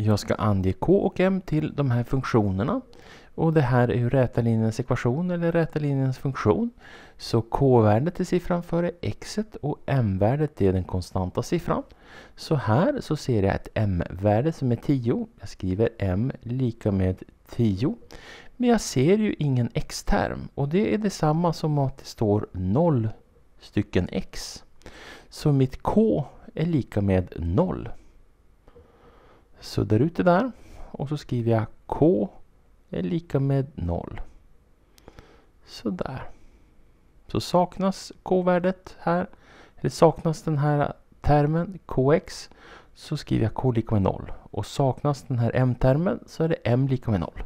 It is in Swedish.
Jag ska ange k och m till de här funktionerna. Och det här är ju räta linjens ekvation eller räta linjens funktion. Så k-värdet är siffran före x och m-värdet är den konstanta siffran. Så här så ser jag ett m-värde som är 10. Jag skriver m lika med 10. Men jag ser ju ingen x-term och det är detsamma som att det står 0 stycken x. Så mitt k är lika med 0 suddar ut det där och så skriver jag k är lika med 0. Sådär. Så saknas k-värdet här, eller saknas den här termen kx så skriver jag k lika med 0. Och saknas den här m-termen så är det m lika med 0.